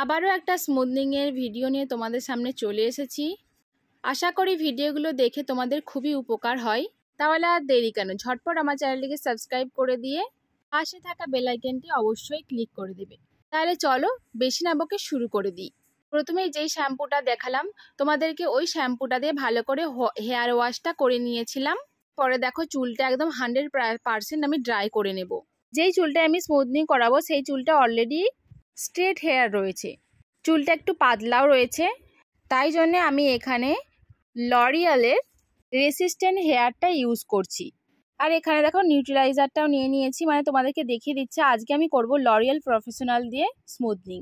আবারও একটা স্মুদনিংয়ের ভিডিও নিয়ে তোমাদের সামনে চলে এসেছি আশা করি ভিডিওগুলো দেখে তোমাদের খুবই উপকার হয় তাহলে আর দেরি কেন ঝটপট আমার চ্যানেলটিকে সাবস্ক্রাইব করে দিয়ে পাশে থাকা বেলাইকেনটি অবশ্যই ক্লিক করে দেবে তাহলে চলো বেশি নাবকে শুরু করে দিই প্রথমেই যেই শ্যাম্পুটা দেখালাম তোমাদেরকে ওই শ্যাম্পুটা দিয়ে ভালো করে হেয়ার ওয়াশটা করে নিয়েছিলাম পরে দেখো চুলটা একদম হান্ড্রেড পারসেন্ট আমি ড্রাই করে নেব যেই চুলটা আমি স্মুদনিং করাবো সেই চুলটা অলরেডি স্ট্রেট হেয়ার রয়েছে চুলটা একটু পাতলাও রয়েছে তাই জন্যে আমি এখানে লরিয়ালের রেসিস্ট্যান্ট হেয়ারটা ইউজ করছি আর এখানে দেখো নিউট্রিলাইজারটাও নিয়ে নিয়েছি মানে তোমাদেরকে দেখিয়ে দিচ্ছে আজকে আমি করব লরিয়াল প্রফেশনাল দিয়ে স্মুথনিং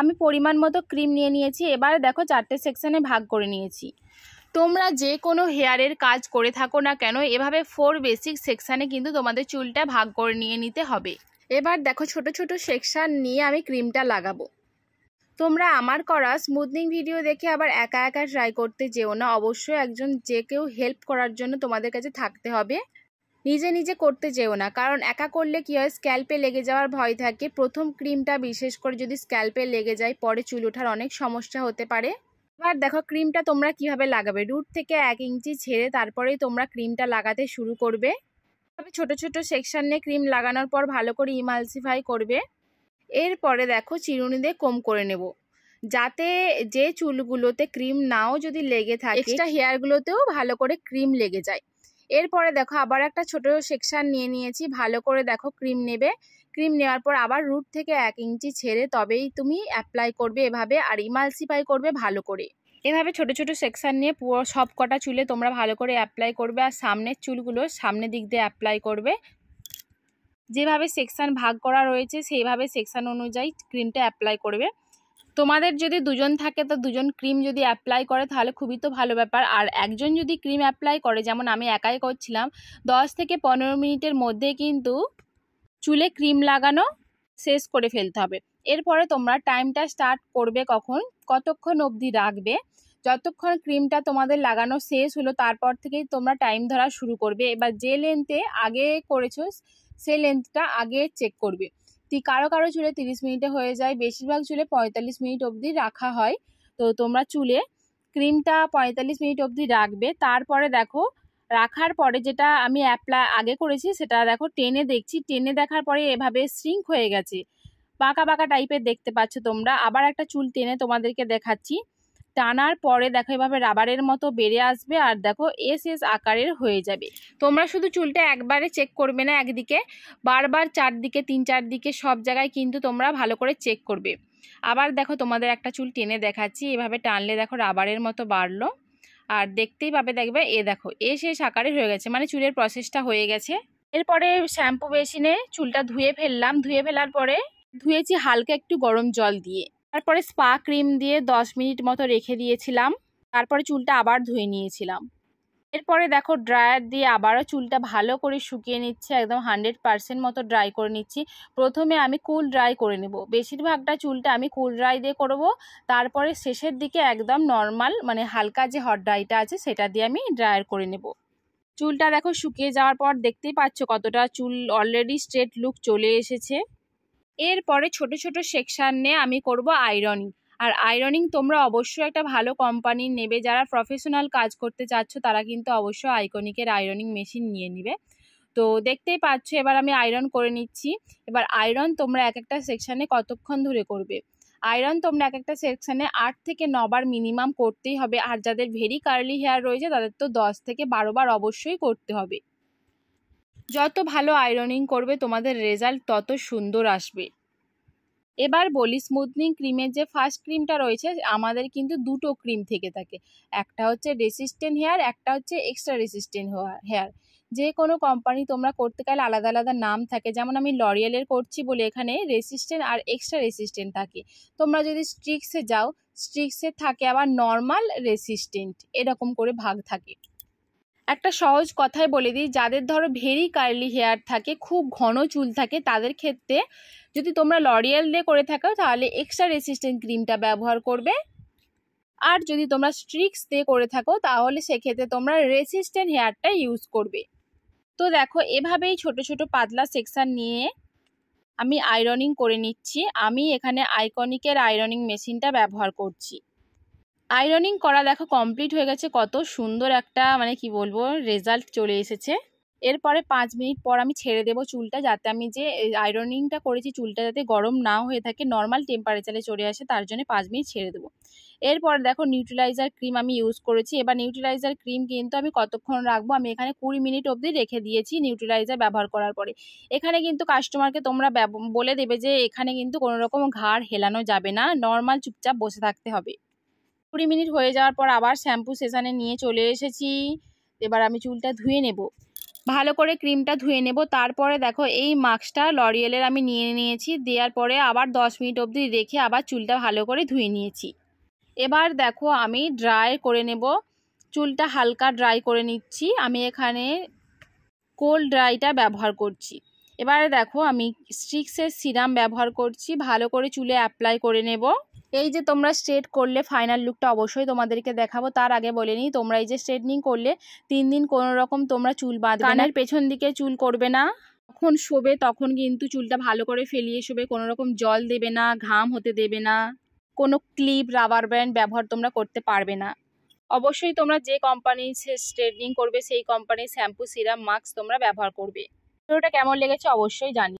আমি পরিমাণ মতো ক্রিম নিয়ে নিয়েছি এবার দেখো চারটে সেকশানে ভাগ করে নিয়েছি তোমরা যে কোনো হেয়ারের কাজ করে থাকো না কেন এভাবে ফোর বেসিক সেকশানে কিন্তু তোমাদের চুলটা ভাগ করে নিয়ে নিতে হবে এবার দেখো ছোট ছোট সেকশান নিয়ে আমি ক্রিমটা লাগাবো তোমরা আমার করা স্মুথনিং ভিডিও দেখে আবার একা একা ট্রাই করতে যেও না অবশ্যই একজন যে কেউ হেল্প করার জন্য তোমাদের কাছে থাকতে হবে নিজে নিজে করতে যেও না কারণ একা করলে কী হয় স্ক্যাল্পে লেগে যাওয়ার ভয় থাকে প্রথম ক্রিমটা বিশেষ করে যদি স্ক্যাল্পে লেগে যায় পরে চুল ওঠার অনেক সমস্যা হতে পারে এবার দেখো ক্রিমটা তোমরা কিভাবে লাগাবে রুট থেকে এক ইঞ্চি ছেড়ে তারপরেই তোমরা ক্রিমটা লাগাতে শুরু করবে আমি ছোট ছোট সেকশানে ক্রিম লাগানোর পর ভালো করে ইমালসিফাই করবে এরপরে দেখো চিরুনি দিয়ে কম করে নেব যাতে যে চুলগুলোতে ক্রিম নাও যদি লেগে থাকে এক্সট্রা হেয়ারগুলোতেও ভালো করে ক্রিম লেগে যায় এরপরে দেখো আবার একটা ছোট সেকশান নিয়ে নিয়েছি ভালো করে দেখো ক্রিম নেবে ক্রিম নেওয়ার পর আবার রুট থেকে এক ইঞ্চি ছেড়ে তবেই তুমি অ্যাপ্লাই করবে এভাবে আর ইমালসিফাই করবে ভালো করে এভাবে ছোট ছোট সেকশান নিয়ে পুরো সব কটা চুলে তোমরা ভালো করে অ্যাপ্লাই করবে আর সামনের চুলগুলো সামনের দিক দিয়ে অ্যাপ্লাই করবে যেভাবে সেকশান ভাগ করা রয়েছে সেইভাবে সেকশান অনুযায়ী ক্রিমটা অ্যাপ্লাই করবে তোমাদের যদি দুজন থাকে তো দুজন ক্রিম যদি অ্যাপ্লাই করে তাহলে খুবই তো ভালো ব্যাপার আর একজন যদি ক্রিম অ্যাপ্লাই করে যেমন আমি একাই করছিলাম দশ থেকে পনেরো মিনিটের মধ্যে কিন্তু চুলে ক্রিম লাগানো শেষ করে ফেলতে হবে এরপরে তোমরা টাইমটা স্টার্ট করবে কখন কতক্ষণ অবধি রাখবে যতক্ষণ ক্রিমটা তোমাদের লাগানো শেষ হলো তারপর থেকেই তোমরা টাইম ধরা শুরু করবে এবার যে লেন্থে আগে করেছো সে লেন্থটা আগে চেক করবে কারো কারো চুলে তিরিশ মিনিটে হয়ে যায় বেশিরভাগ চুলে পঁয়তাল্লিশ মিনিট অবধি রাখা হয় তো তোমরা চুলে ক্রিমটা পঁয়তাল্লিশ মিনিট অবধি রাখবে তারপরে দেখো রাখার পরে যেটা আমি অ্যাপ্লাই আগে করেছি সেটা দেখো টেনে দেখছি টেনে দেখার পরে এভাবে শ্রিঙ্ক হয়ে গেছে বাঁকা বাঁকা টাইপের দেখতে পাচ্ছ তোমরা আবার একটা চুল টেনে তোমাদেরকে দেখাচ্ছি টানার পরে দেখো এভাবে রাবারের মতো বেড়ে আসবে আর দেখো এস এস আকারের হয়ে যাবে তোমরা শুধু চুলটা একবারে চেক করবে না একদিকে বারবার চারদিকে তিন চারদিকে সব জায়গায় কিন্তু তোমরা ভালো করে চেক করবে আবার দেখো তোমাদের একটা চুল টেনে দেখাচ্ছি এভাবে টানলে দেখো রাবারের মতো বাড়লো আর দেখতেই পাবে দেখবে এ দেখো এ শেষ আকারের হয়ে গেছে মানে চুলের প্রসেসটা হয়ে গেছে এরপরে শ্যাম্পু মেশিনে চুলটা ধুয়ে ফেললাম ধুয়ে ফেলার পরে ধুয়েছি হালকা একটু গরম জল দিয়ে তারপরে স্পা ক্রিম দিয়ে দশ মিনিট মতো রেখে দিয়েছিলাম তারপরে চুলটা আবার ধুয়ে নিয়েছিলাম এরপরে দেখো ড্রায়ার দিয়ে আবারও চুলটা ভালো করে শুকিয়ে নিচ্ছে একদম হান্ড্রেড পারসেন্ট মতো ড্রাই করে নিচ্ছি প্রথমে আমি কুল ড্রাই করে নেব বেশিরভাগটা চুলটা আমি কুল ড্রাই দিয়ে করব তারপরে শেষের দিকে একদম নর্মাল মানে হালকা যে হট ড্রাইটা আছে সেটা দিয়ে আমি ড্রায়ার করে নেব চুলটা দেখো শুকিয়ে যাওয়ার পর দেখতেই পাচ্ছ কতটা চুল অলরেডি স্ট্রেট লুক চলে এসেছে এরপরে ছোট ছোট সেকশানে আমি করব আয়রনিং আর আয়রনিং তোমরা অবশ্যই একটা ভালো কোম্পানির নেবে যারা প্রফেশনাল কাজ করতে চাচ্ছ তারা কিন্তু অবশ্যই আইকনিকের আয়রনিং মেশিন নিয়ে নিবে তো দেখতেই পাচ্ছ এবার আমি আয়রন করে নিচ্ছি এবার আয়রন তোমরা এক একটা সেকশানে কতক্ষণ ধরে করবে আয়রন তোমরা এক একটা সেকশানে আট থেকে নবার মিনিমাম করতেই হবে আর যাদের ভেরি কার্লি হেয়ার রয়েছে তাদের তো দশ থেকে বারো বার অবশ্যই করতে হবে যত ভালো আয়রনিং করবে তোমাদের রেজাল্ট তত সুন্দর আসবে এবার বলি স্মুথনিং ক্রিমের যে ফার্স্ট ক্রিমটা রয়েছে আমাদের কিন্তু দুটো ক্রিম থেকে থাকে একটা হচ্ছে রেসিস্টেন্ট হেয়ার একটা হচ্ছে এক্সট্রা রেসিস্টেন্ট হেয়ার যে কোনো কোম্পানি তোমরা করতে গেলে আলাদা আলাদা নাম থাকে যেমন আমি লরিয়ালের করছি বলে এখানে রেসিস্টেন্ট আর এক্সট্রা রেসিস্টেন্ট থাকে তোমরা যদি স্ট্রিক্সে যাও স্ট্রিক্সে থাকে আবার নর্মাল রেসিস্টেন্ট এরকম করে ভাগ থাকে একটা সহজ কথায় বলে দিই যাদের ধরো ভেরি কার্লি হেয়ার থাকে খুব ঘন চুল থাকে তাদের ক্ষেত্রে যদি তোমরা লরিয়াল দিয়ে করে থাকো তাহলে এক্সট্রা রেসিস্ট্যান্ট ক্রিমটা ব্যবহার করবে আর যদি তোমরা স্ট্রিক্স দিয়ে করে থাকো তাহলে সেক্ষেত্রে তোমরা রেসিস্ট্যান্ট হেয়ারটা ইউজ করবে তো দেখো এভাবেই ছোট ছোট পাতলা সেকশান নিয়ে আমি আয়রনিং করে নিচ্ছি আমি এখানে আইকনিকের আয়রনিং মেশিনটা ব্যবহার করছি আয়রনিং করা দেখো কমপ্লিট হয়ে গেছে কত সুন্দর একটা মানে কি বলবো রেজাল্ট চলে এসেছে এরপরে পাঁচ মিনিট পর আমি ছেড়ে দেবো চুলটা যাতে আমি যে আয়রনিংটা করেছি চুলটা যাতে গরম না হয়ে থাকে নর্মাল টেম্পারেচারে চলে আসে তার জন্য পাঁচ মিনিট ছেড়ে দেবো এরপর দেখো নিউট্রিলাইজার ক্রিম আমি ইউজ করেছি এবার নিউট্রিলাইজার ক্রিম কিন্তু আমি কতক্ষণ রাখবো আমি এখানে কুড়ি মিনিট অবধি রেখে দিয়েছি নিউট্রিলাইজার ব্যবহার করার পরে এখানে কিন্তু কাস্টমারকে তোমরা বলে দেবে যে এখানে কিন্তু কোনো রকম ঘাড় হেলানো যাবে না নর্মাল চুপচাপ বসে থাকতে হবে কুড়ি মিনিট হয়ে যাওয়ার পর আবার শ্যাম্পু সেশানে নিয়ে চলে এসেছি এবার আমি চুলটা ধুয়ে নেব ভালো করে ক্রিমটা ধুয়ে নেব তারপরে দেখো এই মাস্কটা লরিয়েলের আমি নিয়ে নিয়েছি দেওয়ার পরে আবার দশ মিনিট অবধি রেখে আবার চুলটা ভালো করে ধুয়ে নিয়েছি এবার দেখো আমি ড্রাই করে নেব চুলটা হালকা ড্রাই করে নিচ্ছি আমি এখানে কোল্ড ড্রাইটা ব্যবহার করছি এবারে দেখো আমি স্ট্রিক্সের সিরাম ব্যবহার করছি ভালো করে চুলে অ্যাপ্লাই করে নেব এই যে তোমরা স্ট্রেট করলে ফাইনাল লুকটা অবশ্যই তোমাদেরকে দেখাবো তার আগে বলে নিই তোমরা এই যে স্ট্রেটনিং করলে তিন দিন কোনো রকম তোমরা চুল বাঁধ কানের পেছন দিকে চুল করবে না যখন শোবে তখন কিন্তু চুলটা ভালো করে ফেলিয়ে শোবে কোনো রকম জল দেবে না ঘাম হতে দেবে না কোনো ক্লিপ রাবার ব্যান্ড ব্যবহার তোমরা করতে পারবে না অবশ্যই তোমরা যে কোম্পানি স্ট্রেটনিং করবে সেই কোম্পানির শ্যাম্পু সিরাম মাস্ক তোমরা ব্যবহার করবে ভিডিওটা কেমন লেগেছে অবশ্যই জানি